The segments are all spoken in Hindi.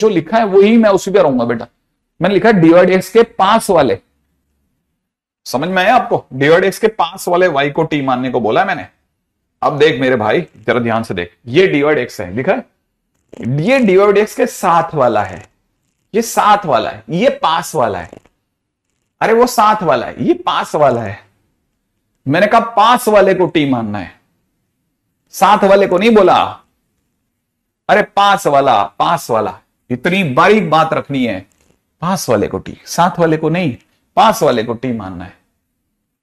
जो लिखा है वही मैं उसी पे रहूंगा बेटा मैंने लिखा डीवाइड एक्स के पास वाले समझ में आया आपको डीवाइड एक्स के पास वाले वाई को टी मानने को बोला है मैंने अब देख मेरे भाई जरा ध्यान से देख ये डीवाइड एक्स है लिखा है ये डीवाइड एक्स के साथ वाला है ये साथ वाला है ये पास वाला है अरे वो साथ वाला है ये पास वाला है मैंने कहा पास वाले को टी मानना है साथ वाले को नहीं बोला अरे पास वाला पास वाला इतनी बारीक बात रखनी है पास वाले को टी साथ वाले को नहीं पास वाले को टी मानना है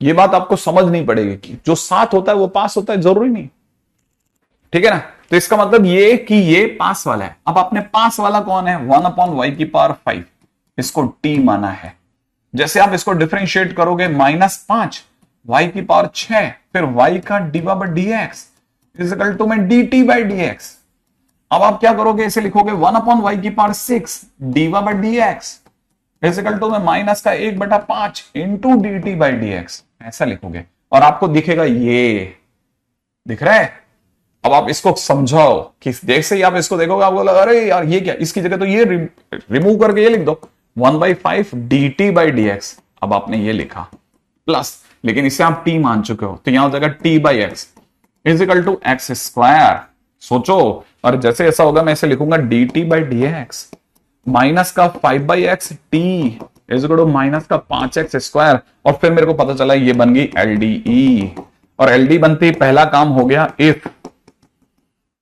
ये बात आपको समझ नहीं पड़ेगी कि जो साथ होता है वो पास होता है जरूरी नहीं ठीक है ना तो इसका मतलब ये कि ये पास वाला है अब अपने पास वाला कौन है वन अपॉन वाई की पावर फाइव इसको टी माना है जैसे आप इसको डिफ्रेंशिएट करोगे माइनस पांच वाई की पावर छ फिर वाई का D by D X is equal to में D T by D X अब आप क्या करोगे इसे लिखोगे वन अपॉन वाई की power six D Y by D X is equal to में माइनस का एक बटा पांच into D T by D x ऐसा लिखोगे और आपको दिखेगा ये दिख रहा है अब आप इसको समझाओ कि जैसे ही आप इसको देखोगे आप बोला अरे यार ये क्या इसकी जगह तो ये रिमूव करके ये लिख दो one by five D T by D X अब आपने ये लिखा प्लस लेकिन इसे आप टी मान चुके हो तो यहां हो जाएगा T by X is equal to X square सोचो और जैसे ऐसा होगा मैं ऐसे लिखूंगा D T by D x minus का five by X T is minus का पांच एक्स स्क्वायर और फिर मेरे को पता चला ये बन गई एल डी ई और एल डी पहला काम हो गया इफ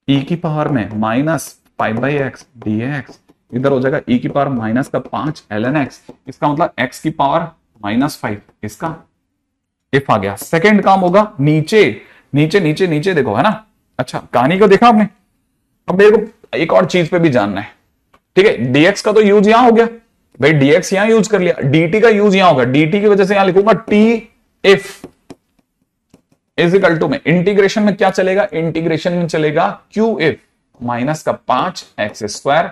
ई e की पावर में minus five by x d x इधर हो जाएगा ई e की पावर माइनस का पांच एल एन एक्स इसका मतलब एक्स की पावर माइनस फाइव इसका इफ आ गया सेकेंड काम होगा नीचे नीचे नीचे नीचे देखो है ना अच्छा कहानी को देखा आपने अब मेरे को एक और चीज पे भी जानना है ठीक है डीएक्स का तो यूज यहां हो गया भाई डीएक्स यहां यूज कर लिया डीटी का यूज यहां होगा डीटी की वजह से यहां लिखूंगा टी इफ इजिकल टू में इंटीग्रेशन में क्या चलेगा इंटीग्रेशन में चलेगा क्यू इफ माइनस का पांच एक्स स्क्वायर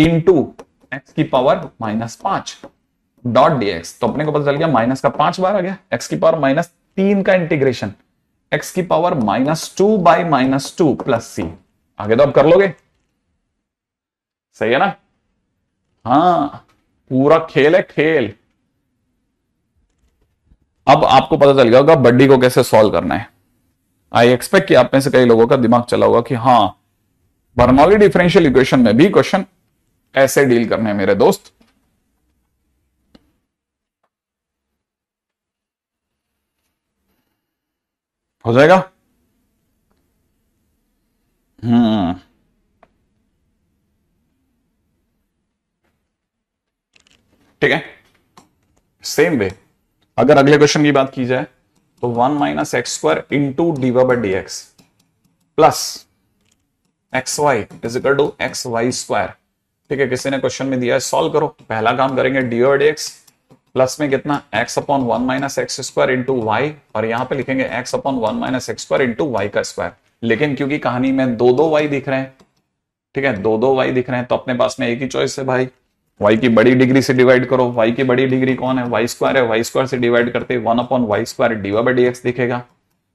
इंटू एक्स की पावर माइनस पांच डॉट डीएक्स तो अपने को पता चल गया माइनस का पांच बार आ गया एक्स की पावर माइनस तीन का इंटीग्रेशन एक्स की power minus two by minus two plus c आगे तो आप कर लोगे सही है ना हाँ पूरा खेल है खेल अब आपको पता चल गया होगा बड्डी को कैसे सॉल्व करना है आई एक्सपेक्ट कि आप में से कई लोगों का दिमाग चला होगा कि हाँ बर्नौली डिफरेंशियल इक्वेशन में भी क्वेश्चन ऐसे डील करने हैं मेरे दोस्त हो जाएगा Hmm. ठीक है सेम वे अगर अगले क्वेश्चन की बात की जाए तो one minus x square into dy by D x plus x y is to x y square ठीक है किसी ने क्वेश्चन में दिया है सॉल्व करो पहला काम करेंगे d by D x plus में कितना x upon one minus x square into y और यहां पे लिखेंगे x upon one minus x square into y का स्क्वायर लेकिन क्योंकि कहानी में दो दो वाई दिख रहे हैं ठीक है दो दो वाई दिख रहे हैं तो अपने पास में एक ही चॉइस है भाई वाई की बड़ी डिग्री से डिवाइड करो वाई की बड़ी डिग्री कौन है वाई स्क्वायर है वाई स्क्वायर से डिवाइड करते one upon y square dy by D x दिखेगा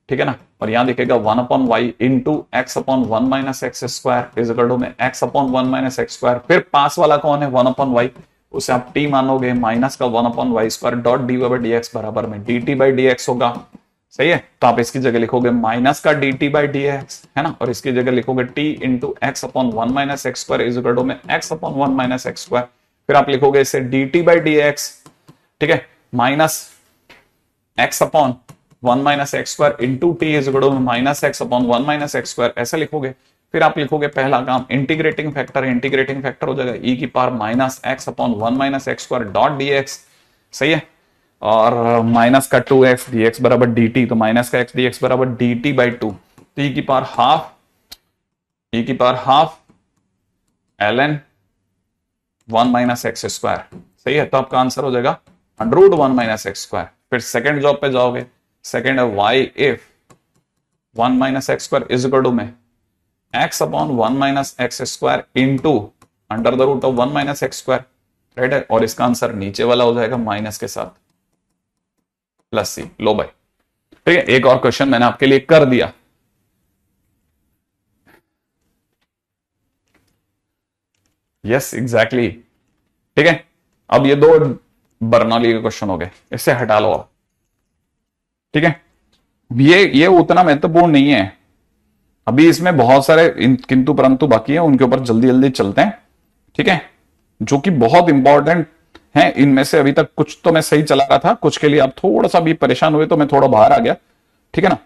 ठीक है ना और यहां दिखेगा one upon y into x upon one minus x square is में x upon one minus x square फिर पास वाला कौन है वन अपॉन वाई उसे आप टी मानोगे माइनस का one upon y square dot dy by D x बराबर में D T by D x होगा सही है तो आप इसकी जगह लिखोगे माइनस का d T by D x है ना और इसकी जगह लिखोगे t into x upon one minus x square is equal to में x upon one minus x square फिर आप लिखोगे इसे d T by D x ठीक है minus x upon one minus x square into t is equal to minus x upon one minus x square ऐसा लिखोगे फिर आप लिखोगे पहला काम इंटीग्रेटिंग फैक्टर इंटीग्रेटिंग फैक्टर हो जाएगा ई e की power minus x upon one minus x square dot d x सही है और माइनस का टू एक्स डी एक्स बराबर डी टी तो माइनस का एक्स डी एक्स बराबर d T by two t की पार हाफ टी की power half l n one minus x square सही है तो आपका आंसर हो जाएगा underroot one minus x square फिर सेकेंड जॉब पे जाओगे सेकेंड है y if one minus x square is equal to में x upon one minus x square into under the root of one minus x square right है और इसका आंसर नीचे वाला हो जाएगा माइनस के साथ सी लो भाई ठीक है एक और क्वेश्चन मैंने आपके लिए कर दिया यस एग्जैक्टली ठीक है अब ये दो बर्नौली के क्वेश्चन हो गए इससे हटा लो आप ठीक है ये ये उतना महत्वपूर्ण नहीं है अभी इसमें बहुत सारे किंतु परंतु बाकी है उनके ऊपर जल्दी जल्दी चलते हैं ठीक है जो कि बहुत इंपॉर्टेंट हैं इनमें से अभी तक कुछ तो मैं सही चला रहा था कुछ के लिए आप थोड़ा सा भी परेशान हुए तो मैं थोड़ा बाहर आ गया ठीक है ना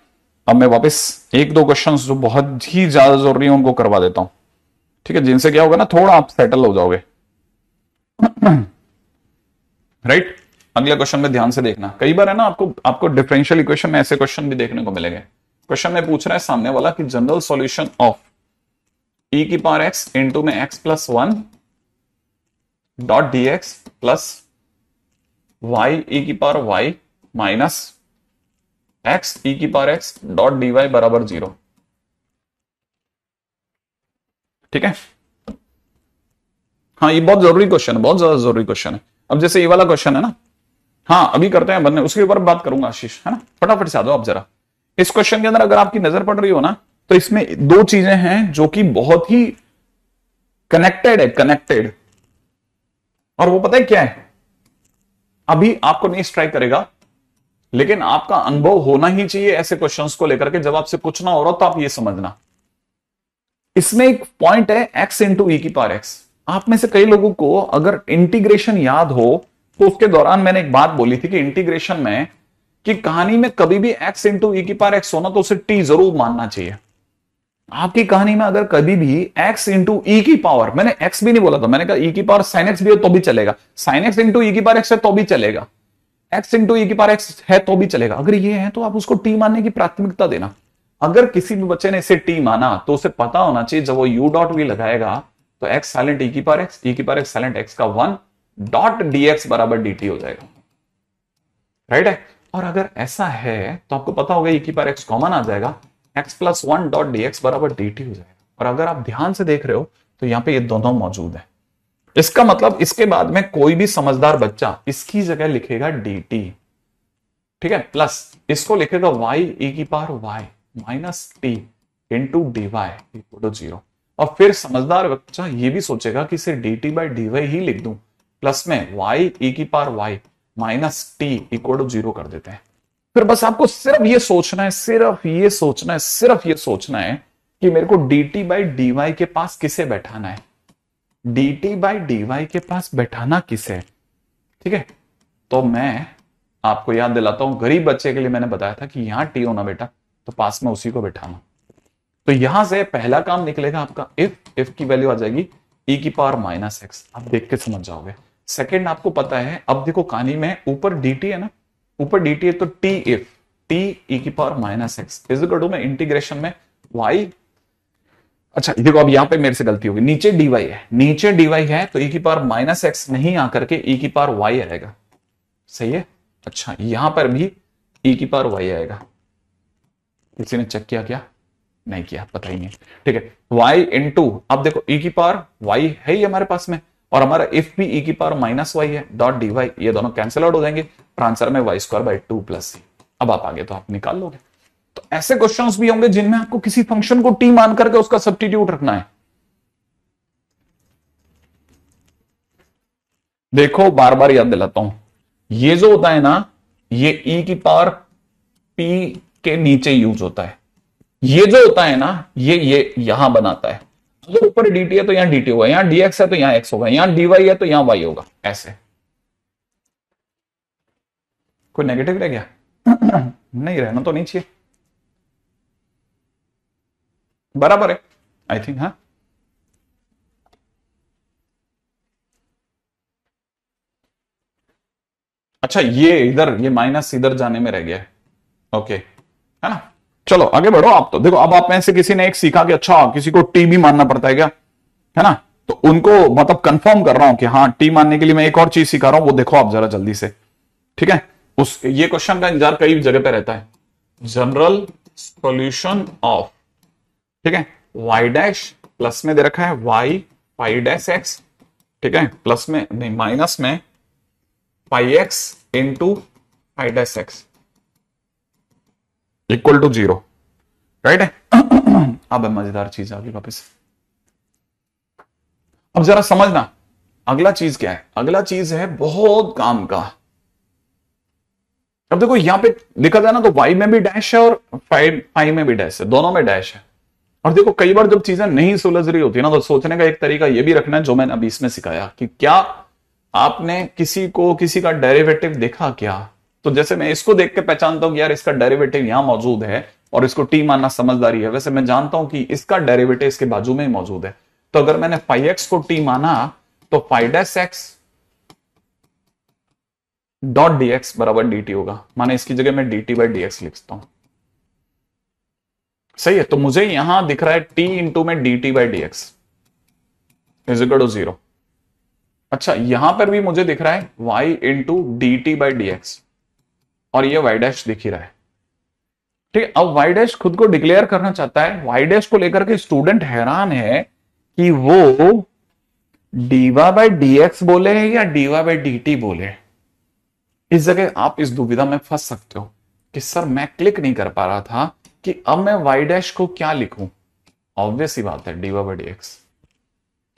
अब मैं वापस एक दो क्वेश्चन जो बहुत ही ज्यादा जरूरी है उनको करवा देता हूं ठीक है जिनसे क्या होगा ना थोड़ा आप सेटल हो जाओगे राइट अगले क्वेश्चन में ध्यान से देखना कई बार है ना आपको आपको डिफरेंशियल इक्वेशन में ऐसे क्वेश्चन भी देखने को मिलेंगे क्वेश्चन में पूछ रहा है सामने वाला कि जनरल सॉल्यूशन ऑफ ई की पावर एक्स इंटू में x plus one dot d x plus y e की power y minus x e की power x dot d y बराबर जीरो ठीक है हाँ ये बहुत जरूरी क्वेश्चन है बहुत ज्यादा जरूरी क्वेश्चन है अब जैसे ये वाला क्वेश्चन है ना हाँ अभी करते हैं बनने उसके ऊपर बात करूंगा आशीष है ना फटाफट से आ जाओ आप जरा इस क्वेश्चन के अंदर अगर आपकी नजर पड़ रही हो ना तो इसमें दो चीजें हैं जो कि बहुत ही कनेक्टेड है कनेक्टेड और वो पता है क्या है अभी आपको नहीं स्ट्राइक करेगा लेकिन आपका अनुभव होना ही चाहिए ऐसे क्वेश्चंस को लेकर के जब आपसे कुछ ना हो रहा तो आप ये समझना इसमें एक पॉइंट है एक्स इंटू ई की पार एक्स आप में से कई लोगों को अगर इंटीग्रेशन याद हो तो उसके दौरान मैंने एक बात बोली थी कि इंटीग्रेशन में कि कहानी में कभी भी एक्स इंटू ई की पार एक्स होना तो उसे टी जरूर मानना चाहिए आपकी कहानी में अगर कभी भी x इंटू ई e की पावर मैंने x भी नहीं बोला था मैंने कहा e की पावर साइन एक्स भी हो तो भी चलेगा साइन एक्स इंटू ई की पावर x है तो भी चलेगा x इंटू ई e की पावर x है तो भी चलेगा अगर ये है तो आप उसको t मानने की प्राथमिकता देना अगर किसी भी बच्चे ने इसे t माना तो उसे पता होना चाहिए जब वो u डॉट वी लगाएगा तो x साइलेंट e की पावर x e की पावर x साइलेंट x का वन डॉट dx बराबर dt हो जाएगा राइट है और अगर ऐसा है तो आपको पता होगा e की पावर x कॉमन आ जाएगा x plus one dot d x बराबर डी टी हो जाएगा और अगर आप ध्यान से देख रहे हो तो यहाँ पे ये दोनों मौजूद है इसका मतलब इसके बाद में कोई भी समझदार बच्चा इसकी जगह लिखेगा डी टी ठीक है प्लस इसको लिखेगा वाई ई e की power y minus t into d y to zero और फिर समझदार बच्चा ये भी सोचेगा कि इसे d T by d y ही लिख दू प्लस में वाई ई e की power y minus t equal to zero कर देते हैं फिर बस आपको सिर्फ ये सोचना है सिर्फ ये सोचना है सिर्फ ये सोचना है कि मेरे को डी टी बाई डी के पास किसे बैठाना है डी टी बाई डी के पास बैठाना किसे है ठीक है तो मैं आपको याद दिलाता हूं गरीब बच्चे के लिए मैंने बताया था कि यहां टी होना बेटा तो पास में उसी को बैठाना तो यहां से पहला काम निकलेगा आपका इफ इफ की वैल्यू आ जाएगी ई e की पावर माइनस एक्स आप देख के समझ जाओगे सेकेंड आपको पता है अब देखो कहानी में ऊपर डी टी है ना ऊपर डी टी है तो टी इफ टी ई की power minus x is equal मैं इंटीग्रेशन में वाई अच्छा देखो अब यहां पे मेरे से गलती होगी नीचे डीवाई है नीचे डीवाई है तो ई e की पावर माइनस एक्स नहीं आकर के ई e की पावर वाई आएगा सही है अच्छा यहां पर भी ई e की पावर वाई आएगा किसी ने चेक किया क्या नहीं किया पता ही नहीं ठीक है वाई इंटू अब देखो ई की पावर वाई है ही हमारे पास में और हमारा इफ भी ई की पावर माइनस वाई है डॉट डी वाई ये दोनों कैंसिल आउट हो जाएंगे और आंसर में y square by two plus c अब आप आगे तो आप निकाल लोगे तो ऐसे क्वेश्चन भी होंगे जिनमें आपको किसी फंक्शन को टी मान करके उसका सब्सटीट्यूट रखना है देखो बार बार याद दिलाता हूं ये जो होता है ना ये e की पावर p के नीचे यूज होता है ये जो होता है ना ये ये यहां बनाता है अगर तो ऊपर डी टी है तो यहाँ टी होगा यहाँ डीएक्स है तो यहाँ एक्स होगा यहाँ डीवाई है तो यहाँ वाई होगा ऐसे कोई नेगेटिव रह गया नहीं रहना तो नहीं चाहिए बराबर है आई थिंक हाँ अच्छा ये इधर ये माइनस इधर जाने में रह गया है ओके है ना चलो आगे बढ़ो आप तो देखो अब आप में से किसी ने एक सीखा कि अच्छा किसी को टी भी मानना पड़ता है क्या है ना तो उनको मतलब कंफर्म कर रहा हूं कि हाँ टी मानने के लिए मैं एक और चीज सिखा रहा हूं वो देखो आप जरा जल्दी से ठीक है उस ये क्वेश्चन का इंतजार कई जगह पे रहता है जनरल सोल्यूशन ऑफ ठीक है वाई डैश प्लस में दे रखा है वाई फाइव डैश एक्स ठीक है प्लस में नहीं माइनस में five x into five dash x equal to zero right है अब मजेदार चीज आ गई वापिस अब जरा समझना अगला चीज क्या है अगला चीज है बहुत काम का अब देखो यहां पे देखा जाए ना तो वाई में भी डैश है और फाइव फाइव में भी डैश है दोनों में डैश है और देखो कई बार जब चीजें नहीं सुलझ रही होती ना तो सोचने का एक तरीका यह भी रखना है जो मैंने अभी इसमें सिखाया कि क्या आपने किसी को किसी का डेरिवेटिव देखा क्या तो जैसे मैं इसको देख के पहचानता हूं कि यार इसका डेरिवेटिव यहां मौजूद है और इसको टी मानना समझदारी है वैसे मैं जानता हूं कि इसका डेरिवेटिव इसके बाजू में ही मौजूद है तो अगर मैंने फाइव एक्स को टी माना तो पाई एक्स डॉट डीएक्स बराबर डी टी होगा माने इसकी जगह मैं डी टी बाई डीएक्स लिखता हूं सही है तो मुझे यहां दिख रहा है टी इंटू में D T by dx is equal to zero अच्छा यहां पर भी मुझे दिख रहा है y into D T by dx और ये वाई डैश दिख ही रहा है ठीक है अब वाई डैश खुद को डिक्लेयर करना चाहता है वाई डैश को लेकर के स्टूडेंट हैरान है कि वो डीवा बाई डी एक्स बोले या डीवा बाई डी टी बोले इस जगह आप इस दुविधा में फंस सकते हो कि सर मैं क्लिक नहीं कर पा रहा था कि अब मैं वाई डैश को क्या लिखूं ऑब्वियस ही बात है डीवा बाई डी एक्स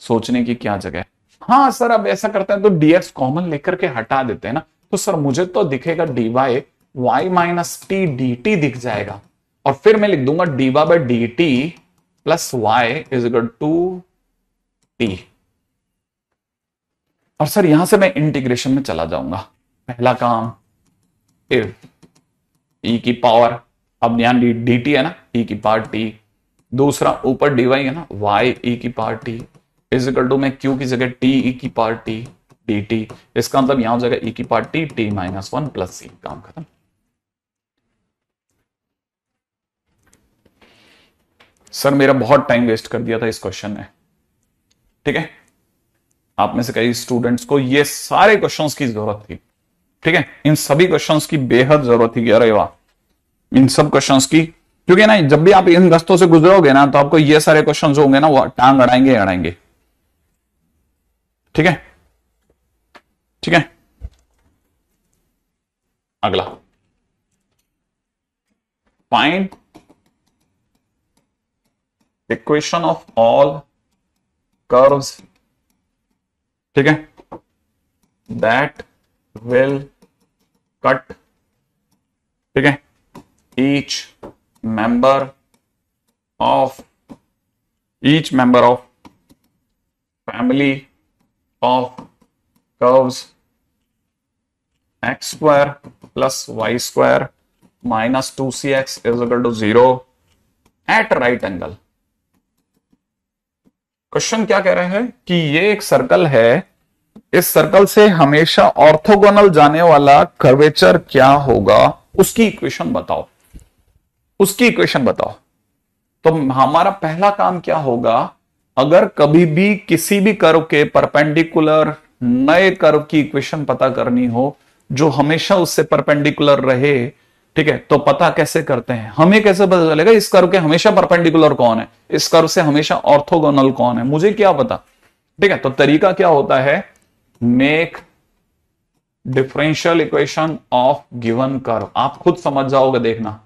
सोचने की क्या जगह हाँ सर अब ऐसा करते हैं तो डीएक्स कॉमन लेकर के हटा देते हैं ना तो सर मुझे तो दिखेगा d y y minus t d t दिख जाएगा और फिर मैं लिख दूंगा d y by d t plus y is equal to t और सर यहां से मैं इंटीग्रेशन में चला जाऊंगा पहला काम इफ e की पावर अब यहां डी डी टी है ना ई e की पावर टी दूसरा ऊपर डी वाई है ना वाई ई e की power t is equal to मैं q की जगह टी ई e की पावर टी डी टी इसका मतलब यहां हो जाएगा ई e की power t t minus one plus c काम खत्म सर मेरा बहुत टाइम वेस्ट कर दिया था इस क्वेश्चन ने ठीक है आप में से कई स्टूडेंट्स को ये सारे क्वेश्चंस की जरूरत थी ठीक है इन सभी क्वेश्चंस की बेहद जरूरत थी अरे वाह इन सब क्वेश्चंस की क्योंकि ना जब भी आप इन गस्तों से गुजरोगे ना तो आपको ये सारे क्वेश्चन होंगे ना वो टांग अड़ाएंगे अड़ाएंगे ठीक है ठीक है अगला find equation of all curves ठीक है दैट विल कट ठीक है each member of each member of family of curves x square plus y square minus two c x is equal to zero at right angle question क्या कह रहे हैं कि ये एक सर्कल है इस सर्कल से हमेशा ऑर्थोगोनल जाने वाला कर्वेचर क्या होगा उसकी इक्वेशन बताओ उसकी इक्वेशन बताओ तो हमारा पहला काम क्या होगा अगर कभी भी किसी भी कर्व के परपेंडिकुलर नए कर्व की इक्वेशन पता करनी हो जो हमेशा उससे परपेंडिकुलर रहे ठीक है तो पता कैसे करते हैं हमें कैसे पता चलेगा इस कर्व के हमेशा परपेंडिकुलर कौन है इस कर्व से हमेशा ऑर्थोगोनल कौन है मुझे क्या पता ठीक है तो तरीका क्या होता है make differential equation of given curve आप खुद समझ जाओगे देखना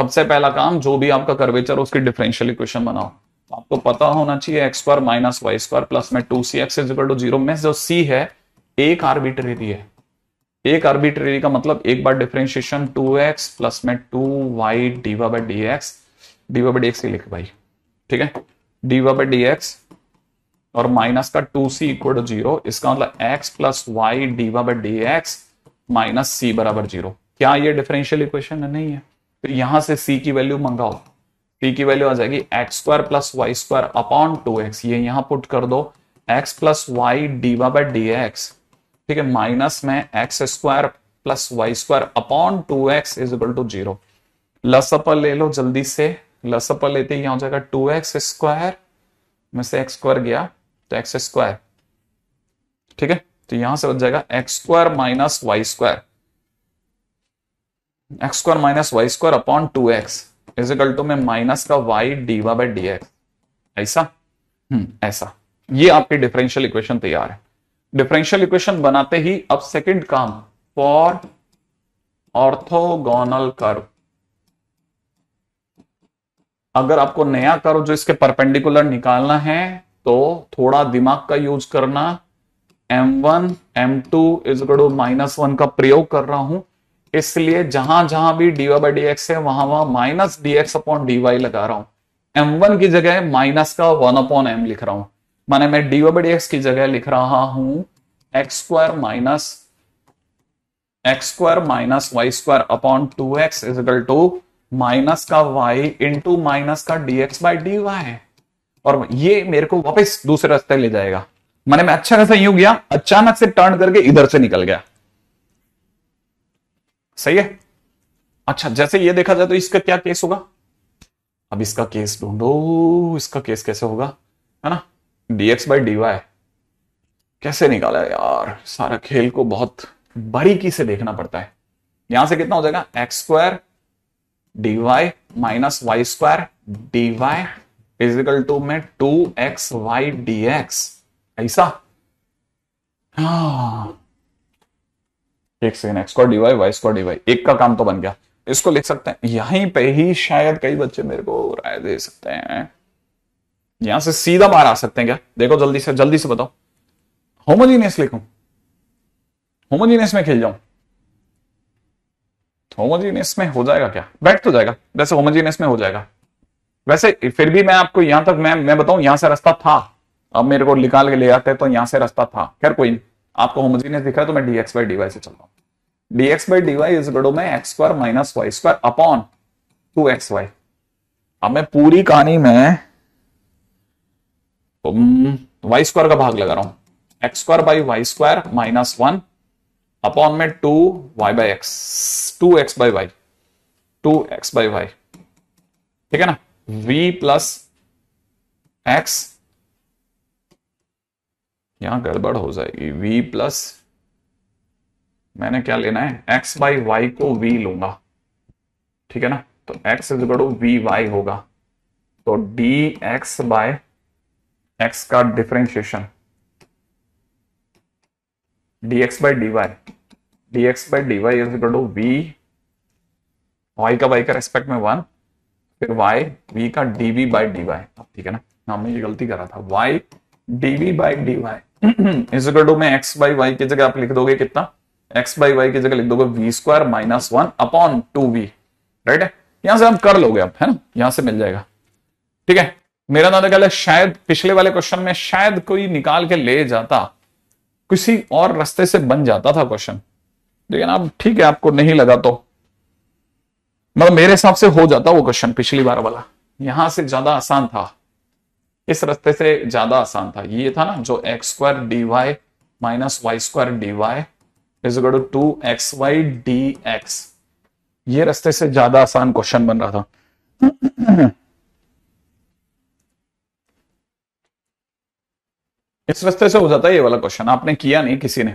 सबसे पहला काम जो भी आपका कर्वेचर उसकी डिफरेंशियल इक्वेशन बनाओ आपको पता होना चाहिए एक्स पर माइनस वाई स्क्वायर प्लस में two c x is equal to zero में जो सी है एक आर्बिट्रेरी है एक आर्बिट्रेरी का मतलब एक बार डिफ्रेंशिएशन टू एक्स प्लस में two y dy by D x dy by D x लिख भाई ठीक है डीवा बाई डी एक्स और माइनस का two c equal to zero इसका मतलब x plus y dy by D x minus c बराबर जीरो क्या ये डिफरेंशियल इक्वेशन है नहीं है तो यहां से सी की वैल्यू मंगाओ सी की वैल्यू आ जाएगी x square plus y square upon two x ये यहां पुट कर दो x plus y dy by D x ठीक है माइनस में x square plus y square upon two x is equal to zero लसअपर ले लो जल्दी से लसअपर लेते ही हो जाएगा टू एक्स स्क्वायर में से एक्स स्क्वायर गया तो एक्स स्क्वायर ठीक है तो यहां से बच जाएगा x square minus y square x square minus y square upon two x is equal to में माइनस का y dy by D x ऐसा हम्म ऐसा ये आपकी डिफरेंशियल इक्वेशन तैयार है डिफरेंशियल इक्वेशन बनाते ही अब सेकंड काम फॉर ऑर्थोगोनल कर्व अगर आपको नया कर्व जो इसके परपेंडिकुलर निकालना है तो थोड़ा दिमाग का यूज करना m1 one m two is to minus one का प्रयोग कर रहा हूं इसलिए जहां जहां भी dy बाई डी है वहां वहां minus d x upon d लगा रहा हूं m1 की जगह माइनस का वन अपॉन एम लिख रहा हूं माने मैं डी बाई एक्स की जगह लिख रहा हूं x square minus x square minus y square upon two x is equal to minus का वाई इंटू माइनस का d x by d y और ये मेरे को वापस दूसरे रास्ते ले जाएगा मैंने मैं अच्छा खासा यूं गया अचानक से टर्न करके इधर से निकल गया सही है अच्छा जैसे ये देखा जाए तो इसका क्या केस होगा अब इसका केस ढूंढो इसका केस कैसे होगा है ना डीएक्स बाई डी कैसे निकाला यार सारा खेल को बहुत बारीकी से देखना पड़ता है यहां से कितना हो जाएगा x square d y minus y square d y to में two x y d x ऐसा हाँ। एक second x square d y y square d y एक का काम तो बन गया इसको लिख सकते हैं यहीं पे ही शायद कई बच्चे मेरे को राय दे सकते हैं यहां से सीधा बाहर आ सकते हैं क्या देखो जल्दी से जल्दी से बताओ होमोजीनियस लिखू होमोजीनियस में खेल जाऊं होमोजीनियस में हो जाएगा क्या बैठ तो जाएगा वैसे होमोजीनियस में हो जाएगा वैसे फिर भी मैं आपको यहां तक मैं मैं बताऊं यहां से रास्ता था अब मेरे को निकाल के ले आते हैं तो यहां से रास्ता था खैर कोई नहीं आपको होमोजीनियस दिख रहा है तो मैं डीएक्स बाई डीवाई से चल रहा हूं डीएक्स बाई डीवाई इस बड़ो में x square minus y square upon two x y अब मैं पूरी कहानी में वाई स्क्वायर का भाग लगा रहा हूं x square by y square minus one upon में two y by x two x by y two x by y ठीक है ना वी प्लस एक्स यहां गड़बड़ हो जाएगी वी प्लस मैंने क्या लेना है एक्स बाई वाई को वी लूंगा ठीक है ना तो x is to v y होगा तो डी एक्स बाय एक्स का differentiation dx by dy dx by dy is to v y का वाई का रेस्पेक्ट में वन फिर वाई वी का dv by dy अब ठीक है ना हमने ये गलती करा था y dv by dy is to में एक्स बाई वाई की जगह आप लिख दोगे कितना एक्स बाई वाई की जगह लिख दोगे v square minus one upon two v right है यहां से आप कर लोगे आप है ना यहां से मिल जाएगा ठीक है मेरा दादा ख्याल है शायद पिछले वाले क्वेश्चन में शायद कोई निकाल के ले जाता किसी और रास्ते से बन जाता था क्वेश्चन लेकिन आप ठीक है आपको नहीं लगा तो मतलब मेरे हिसाब से हो जाता वो क्वेश्चन पिछली बार वाला यहां से ज्यादा आसान था इस रास्ते से ज्यादा आसान था ये था ना जो x square d y minus y square d y is two two x y d x ये रास्ते से ज्यादा आसान क्वेश्चन बन रहा था इस रस्ते से हो जाता है ये वाला क्वेश्चन आपने किया नहीं किसी ने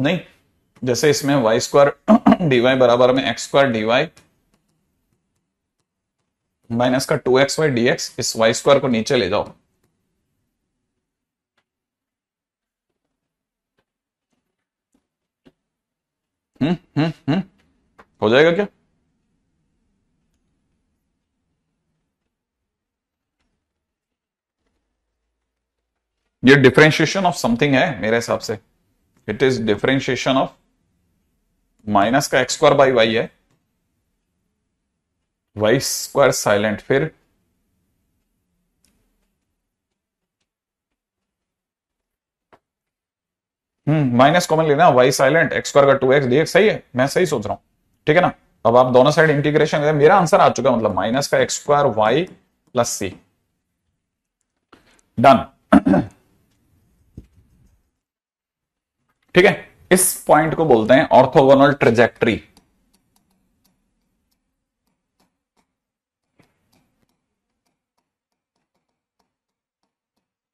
नहीं जैसे इसमें वाई स्क्वायर डीवाई बराबर में एक्स स्क्वायर डीवाई माइनस का टू एक्स वाई डीएक्स इस वाई स्क्वायर को नीचे ले जाओ हम्म हम्म हम्म हो जाएगा क्या ये डिफरेंशिएशन ऑफ समथिंग है मेरे हिसाब से it is differentiation of minus का एक्स स्क्वायर बाई वाई है वाई स्क्वायर साइलेंट फिर हम्म माइनस कॉमन लेना वाई साइलेंट एक्स स्क्वायर का टू एक्स डी सही है मैं सही सोच रहा हूं ठीक है ना अब आप दोनों साइड इंटीग्रेशन मेरा आंसर आ चुका है मतलब माइनस का x square y plus c done ठीक है इस पॉइंट को बोलते हैं ऑर्थोगोनल ट्रेजेक्ट्री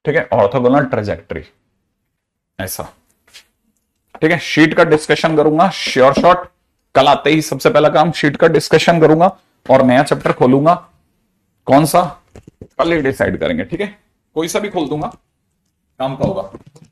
ठीक है ऑर्थोगोनल ट्रेजेक्ट्री ऐसा ठीक है शीट का डिस्कशन करूंगा श्योर शॉट कल आते ही सबसे पहला काम शीट का डिस्कशन करूंगा और नया चैप्टर खोलूंगा कौन सा कल ही डिसाइड करेंगे ठीक है कोई सा भी खोल दूंगा काम का होगा